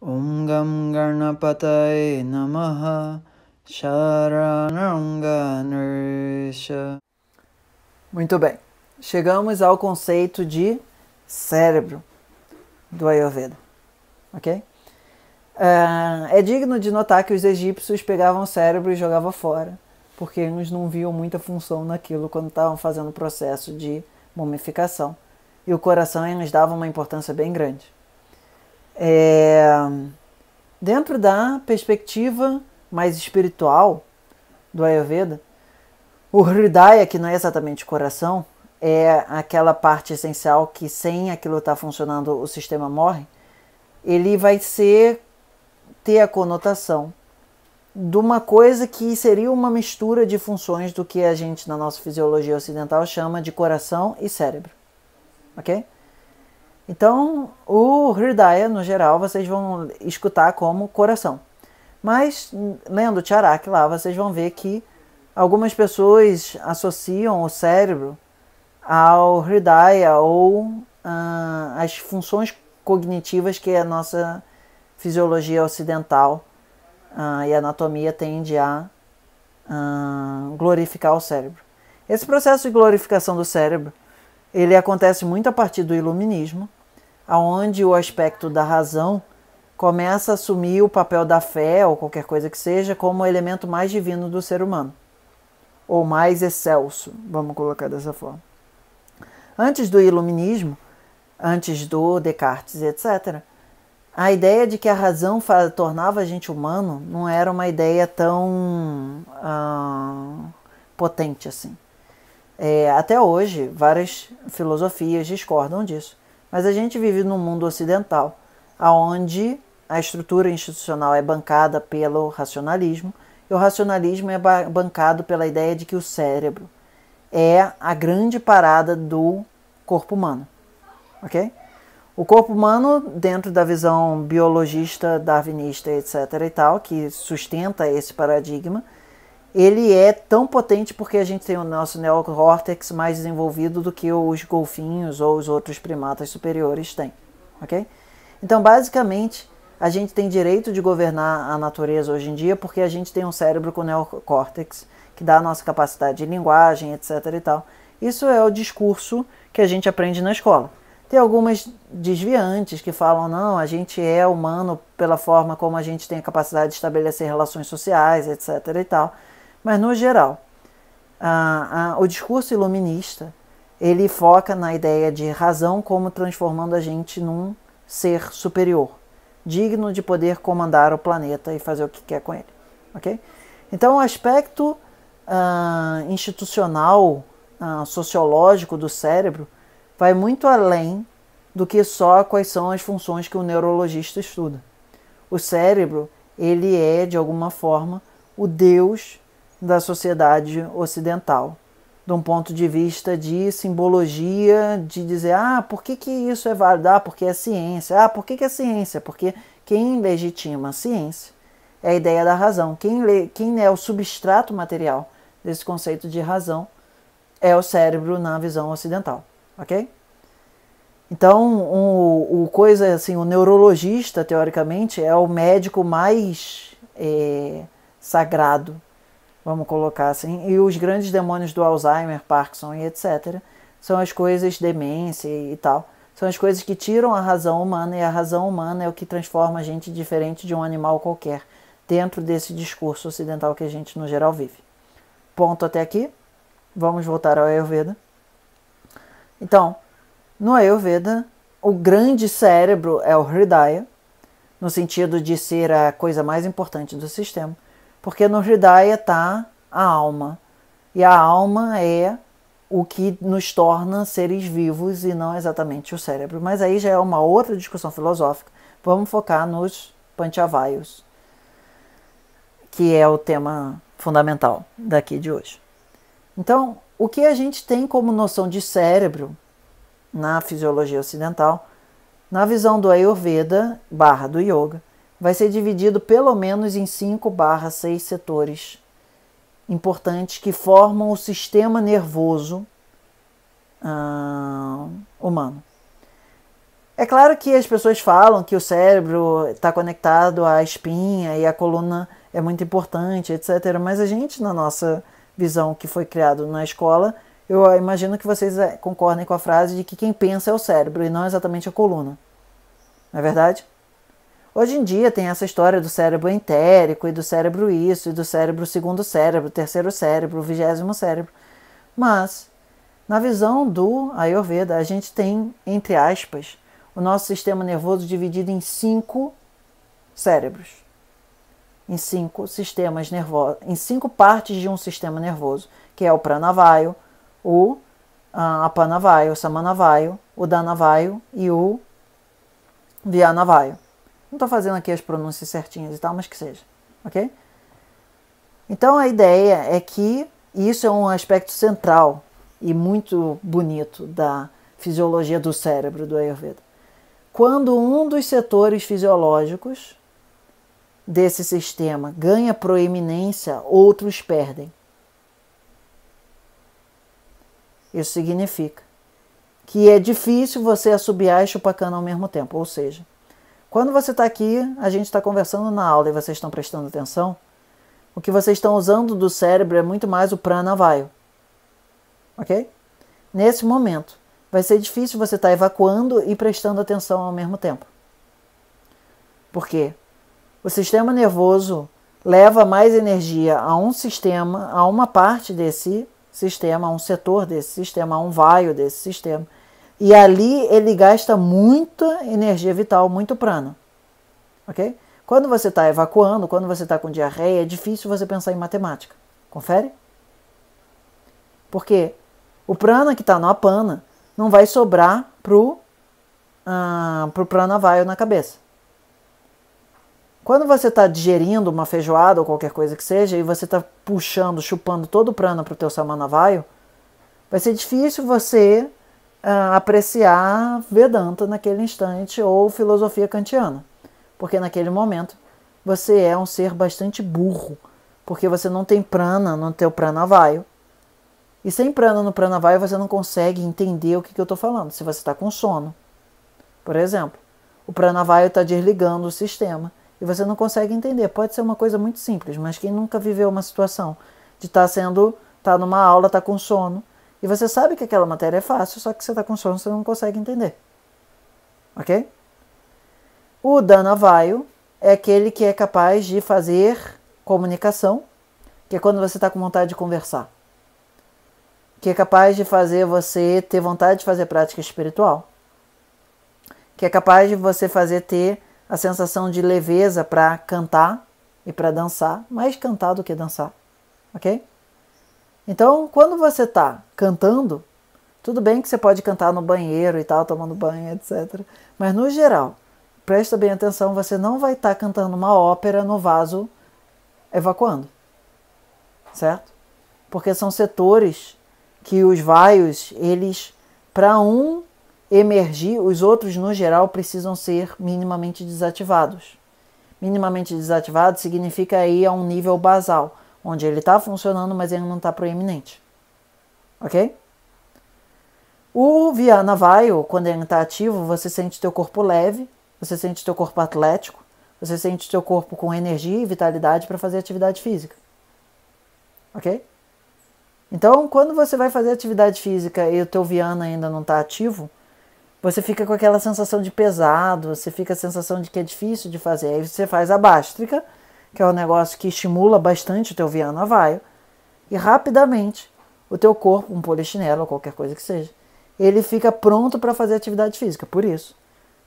Om Gam Ganapataye Namaha Sharananganersha Muito bem, chegamos ao conceito de cérebro do Ayurveda, ok? Ah, é digno de notar que os egípcios pegavam o cérebro e jogavam fora, porque eles não viam muita função naquilo quando estavam fazendo o processo de mumificação. E o coração eles davam uma importância bem grande. É, dentro da perspectiva mais espiritual do Ayurveda, o Hridaya, que não é exatamente coração, é aquela parte essencial que sem aquilo estar tá funcionando o sistema morre, ele vai ser ter a conotação de uma coisa que seria uma mistura de funções do que a gente na nossa fisiologia ocidental chama de coração e cérebro. OK? Então, o Hridaya, no geral, vocês vão escutar como coração. Mas, lendo Charak lá, vocês vão ver que algumas pessoas associam o cérebro ao Hridaya ou uh, ah, às funções cognitivas que a nossa fisiologia ocidental uh, e anatomia tende a uh, glorificar o cérebro. Esse processo de glorificação do cérebro ele acontece muito a partir do iluminismo, aonde o aspecto da razão começa a assumir o papel da fé ou qualquer coisa que seja como o elemento mais divino do ser humano, ou mais excelso, vamos colocar dessa forma. Antes do iluminismo, antes do Descartes, etc., a ideia de que a razão tornava a gente humano não era uma ideia tão ah, potente assim. É, até hoje, várias filosofias discordam disso. Mas a gente vive num mundo ocidental, onde a estrutura institucional é bancada pelo racionalismo, e o racionalismo é bancado pela ideia de que o cérebro é a grande parada do corpo humano. Ok? O corpo humano, dentro da visão biologista, darwinista, etc. e tal, que sustenta esse paradigma, ele é tão potente porque a gente tem o nosso neocórtex mais desenvolvido do que os golfinhos ou os outros primatas superiores têm, ok? Então, basicamente, a gente tem direito de governar a natureza hoje em dia porque a gente tem um cérebro com neocórtex que dá a nossa capacidade de linguagem, etc. e tal. Isso é o discurso que a gente aprende na escola. Tem algumas desviantes que falam, não, a gente é humano pela forma como a gente tem a capacidade de estabelecer relações sociais, etc. e tal. Mas no geral, a, a, o discurso iluminista ele foca na ideia de razão como transformando a gente num ser superior, digno de poder comandar o planeta e fazer o que quer com ele, ok? Então o aspecto uh, institucional, uh, sociológico do cérebro vai muito além do que só quais são as funções que o neurologista estuda. O cérebro ele é de alguma forma o Deus da sociedade ocidental, de um ponto de vista de simbologia, de dizer, ah, por que, que isso é válido? Ah, porque é ciência. Ah, por que, que é ciência? Porque quem legitima a ciência é a ideia da razão. Quem, quem é o substrato material desse conceito de razão é o cérebro na visão ocidental, ok? Então, o, o coisa assim, o neurologista teoricamente é o médico mais é, sagrado vamos colocar assim, e os grandes demônios do Alzheimer, Parkinson e etc., são as coisas, demência e tal, são as coisas que tiram a razão humana, e a razão humana é o que transforma a gente diferente de um animal qualquer, dentro desse discurso ocidental que a gente no geral vive. Ponto até aqui, vamos voltar ao Ayurveda. Então, no Ayurveda, o grande cérebro é o Hridaya, no sentido de ser a coisa mais importante do sistema porque no Hridaya está a alma. E a alma é o que nos torna seres vivos e não exatamente o cérebro. Mas aí já é uma outra discussão filosófica. Vamos focar nos Panchavayas, que é o tema fundamental daqui de hoje. Então, o que a gente tem como noção de cérebro na fisiologia ocidental, na visão do Ayurveda barra do Yoga, vai ser dividido pelo menos em 5 barra 6 setores importantes que formam o sistema nervoso ah, humano. É claro que as pessoas falam que o cérebro está conectado à espinha e a coluna é muito importante, etc. Mas a gente, na nossa visão que foi criado na escola, eu imagino que vocês eh, concordem com a frase de que quem pensa é o cérebro e não exatamente a coluna. Não é verdade? Hoje em dia tem essa história do cérebro entérico e do cérebro isso, e do cérebro segundo cérebro, terceiro cérebro, vigésimo cérebro. Mas, na visão do Ayurveda, a gente tem, entre aspas, o nosso sistema nervoso dividido em cinco cérebros, em cinco sistemas nervosos, em cinco partes de um sistema nervoso, que é o pranavayu, o uh, o samanavayu, o danavayu e o vyanavayu. Não estou fazendo aqui as pronúncias certinhas e tal, mas que seja, ok? Então a ideia é que e isso é um aspecto central e muito bonito da fisiologia do cérebro do Ayurveda. Quando um dos setores fisiológicos desse sistema ganha proeminência, outros perdem. Isso significa que é difícil você assobiar e chupacana ao mesmo tempo, ou seja, quando você está aqui, a gente está conversando na aula e vocês estão prestando atenção, o que vocês estão usando do cérebro é muito mais o pranavaio, Ok? Nesse momento, vai ser difícil você estar tá evacuando e prestando atenção ao mesmo tempo. Por quê? O sistema nervoso leva mais energia a um sistema, a uma parte desse sistema, a um setor desse sistema, a um vaio desse sistema e ali ele gasta muita energia vital, muito prana. Ok? Quando você está evacuando, quando você está com diarreia, é difícil você pensar em matemática. Confere? Porque o prana que está na pana não vai sobrar pro, ah, pro prana vaio na cabeça. Quando você está digerindo uma feijoada ou qualquer coisa que seja, e você está puxando, chupando todo o prana para o teu vaio, vai ser difícil você uh, apreciar Vedanta naquele instante ou filosofia kantiana, porque naquele momento você é um ser bastante burro, porque você não tem prana no teu pranavaio. E sem prana no pranavaio você não consegue entender o que, que eu estou falando, se você está com sono. Por exemplo, o pranavaio está desligando o sistema e você não consegue entender. Pode ser uma coisa muito simples, mas quem nunca viveu uma situação de estar tá sendo, estar tá numa aula, estar tá com sono e você sabe que aquela matéria é fácil, só que você está com sono, você não consegue entender. Ok? O Danavaio é aquele que é capaz de fazer comunicação, que é quando você está com vontade de conversar. Que é capaz de fazer você ter vontade de fazer prática espiritual. Que é capaz de você fazer ter a sensação de leveza para cantar e para dançar, mais cantar do que dançar, ok? Então, quando você está cantando, tudo bem que você pode cantar no banheiro e tal, tomando banho, etc. Mas no geral, presta bem atenção, você não vai estar tá cantando uma ópera no vaso evacuando. Certo? Porque são setores que os vaios, eles para um emergir, os outros no geral precisam ser minimamente desativados. Minimamente desativado significa ir a um nível basal onde ele está funcionando, mas ele não está proeminente. Ok? O Viana ou quando ele está ativo, você sente teu corpo leve, você sente teu corpo atlético, você sente teu corpo com energia e vitalidade para fazer atividade física. Ok? Então, quando você vai fazer atividade física e o teu Viana ainda não está ativo, você fica com aquela sensação de pesado, você fica a sensação de que é difícil de fazer. Aí você faz a bástrica, que é um negócio que estimula bastante o teu viana vaio, e rapidamente o teu corpo, um polichinelo ou qualquer coisa que seja, ele fica pronto para fazer atividade física. Por isso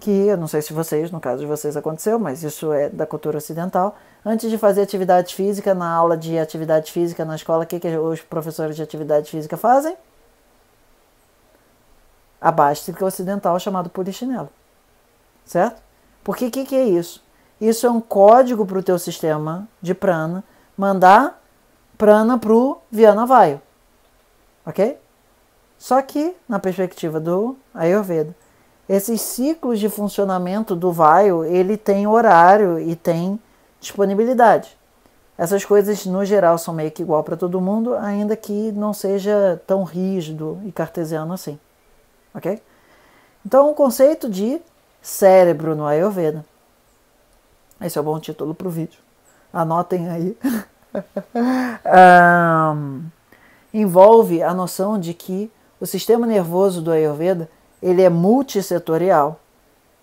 que, eu não sei se vocês, no caso de vocês aconteceu, mas isso é da cultura ocidental, antes de fazer atividade física, na aula de atividade física na escola, o que, que os professores de atividade física fazem? A básica é ocidental chamado polichinelo, certo? Porque o que, que é isso? Isso é um código para o teu sistema de prana mandar prana para o Viana Ok? Só que, na perspectiva do Ayurveda, esses ciclos de funcionamento do Vaio, ele tem horário e tem disponibilidade. Essas coisas, no geral, são meio que igual para todo mundo, ainda que não seja tão rígido e cartesiano assim. Ok? Então, o conceito de cérebro no Ayurveda esse é o bom título para o vídeo. Anotem aí. um, envolve a noção de que o sistema nervoso do Ayurveda ele é multissetorial.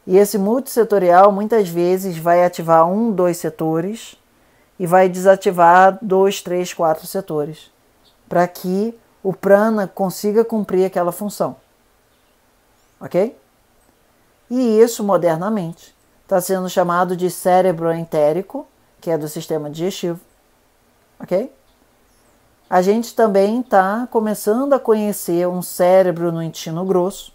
E esse multissetorial muitas vezes vai ativar um, dois setores e vai desativar dois, três, quatro setores, para que o prana consiga cumprir aquela função. Ok? E isso modernamente está sendo chamado de cérebro entérico, que é do sistema digestivo, ok? A gente também está começando a conhecer um cérebro no intestino grosso,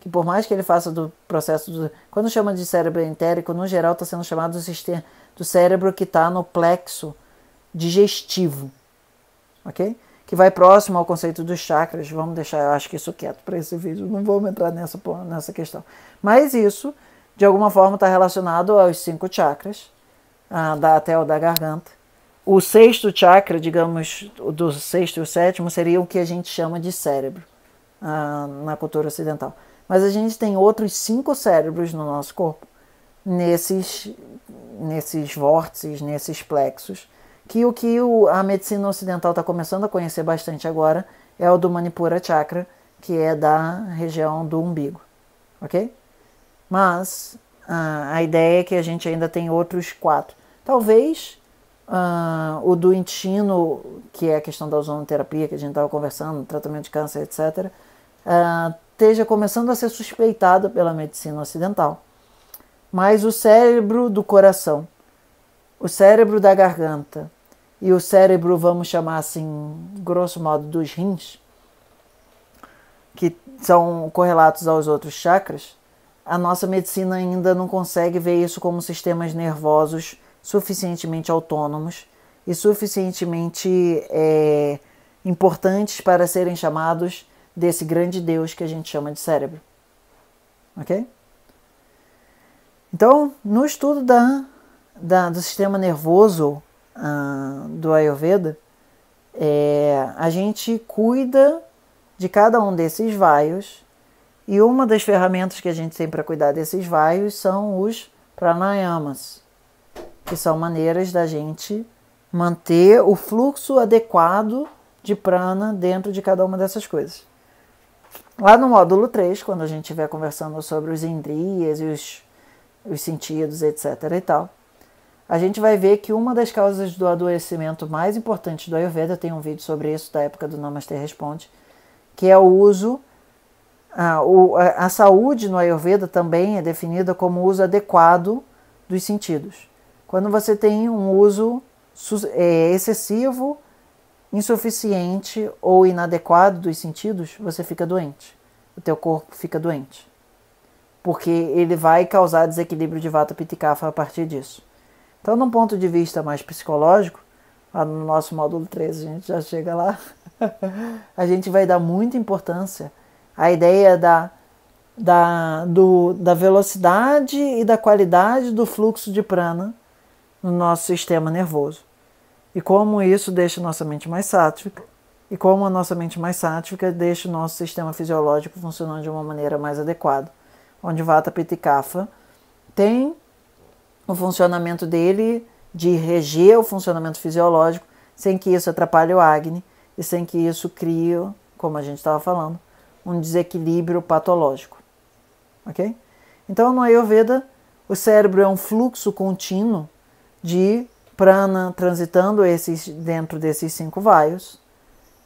que por mais que ele faça do processo do, quando chama de cérebro entérico, no geral está sendo chamado do, sistema, do cérebro que está no plexo digestivo, ok? Que vai próximo ao conceito dos chakras. Vamos deixar, eu acho que isso quieto para esse vídeo. Não vamos entrar nessa nessa questão. Mas isso de alguma forma está relacionado aos cinco chakras, a, da, até o da garganta. O sexto chakra, digamos, do sexto e o sétimo, seria o que a gente chama de cérebro a, ah, na cultura ocidental. Mas a gente tem outros cinco cérebros no nosso corpo, nesses, nesses vórtices, nesses plexos, que o que o, a medicina ocidental está começando a conhecer bastante agora é o do Manipura Chakra, que é da região do umbigo, ok? Mas ah, a ideia é que a gente ainda tem outros quatro. Talvez ah, o do intestino, que é a questão da ozonoterapia que a gente estava conversando, tratamento de câncer, etc., ah, esteja começando a ser suspeitado pela medicina ocidental. Mas o cérebro do coração, o cérebro da garganta e o cérebro, vamos chamar assim, grosso modo, dos rins, que são correlatos aos outros chakras, a nossa medicina ainda não consegue ver isso como sistemas nervosos suficientemente autônomos e suficientemente é, importantes para serem chamados desse grande Deus que a gente chama de cérebro. Ok? Então, no estudo da, da do sistema nervoso uh, do Ayurveda, é, a gente cuida de cada um desses vaios e uma das ferramentas que a gente tem para cuidar desses vaios são os pranayamas, que são maneiras da gente manter o fluxo adequado de prana dentro de cada uma dessas coisas. Lá no módulo 3, quando a gente estiver conversando sobre os indrias e os, os sentidos, etc. e tal, a gente vai ver que uma das causas do adoecimento mais importante do Ayurveda, tem um vídeo sobre isso da época do Namaste Responde, que é o uso ah, o, a, a saúde no Ayurveda também é definida como uso adequado dos sentidos. Quando você tem um uso é, excessivo, insuficiente ou inadequado dos sentidos, você fica doente. O teu corpo fica doente. Porque ele vai causar desequilíbrio de vata pitikafa a partir disso. Então, num ponto de vista mais psicológico, lá no nosso módulo 13, a gente já chega lá, a gente vai dar muita importância a ideia da, da, do, da velocidade e da qualidade do fluxo de prana no nosso sistema nervoso. E como isso deixa nossa mente mais sátvica, e como a nossa mente mais sátvica deixa o nosso sistema fisiológico funcionando de uma maneira mais adequada, onde Vata Pitta Kapha tem o funcionamento dele de reger o funcionamento fisiológico sem que isso atrapalhe o Agni e sem que isso crie, como a gente estava falando, um desequilíbrio patológico. Ok? Então, no Ayurveda, o cérebro é um fluxo contínuo de prana transitando esses, dentro desses cinco vaios.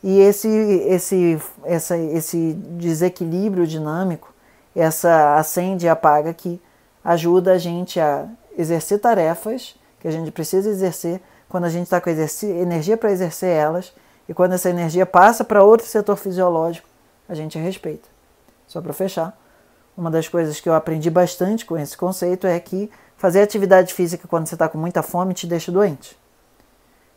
E esse, esse, essa, esse desequilíbrio dinâmico, essa acende e apaga que ajuda a gente a exercer tarefas que a gente precisa exercer quando a gente está com energia para exercer elas e quando essa energia passa para outro setor fisiológico a gente respeita. Só para fechar, uma das coisas que eu aprendi bastante com esse conceito é que fazer atividade física quando você está com muita fome te deixa doente.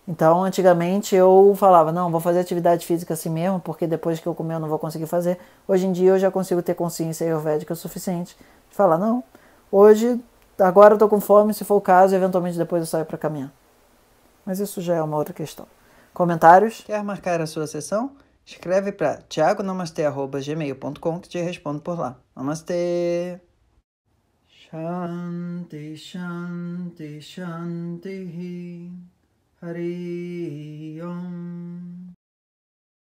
Então, antigamente eu falava, não, vou fazer atividade física assim mesmo, porque depois que eu comer eu não vou conseguir fazer. Hoje em dia eu já consigo ter consciência ayurvédica o suficiente de falar, não, hoje, agora eu estou com fome, se for o caso, eventualmente depois eu saio para caminhar. Mas isso já é uma outra questão. Comentários? Quer marcar a sua sessão? Escreve para thiagonamastê.gmail.com que te respondo por lá. Namastê! Shanti, Shanti, Shanti, Hari Om.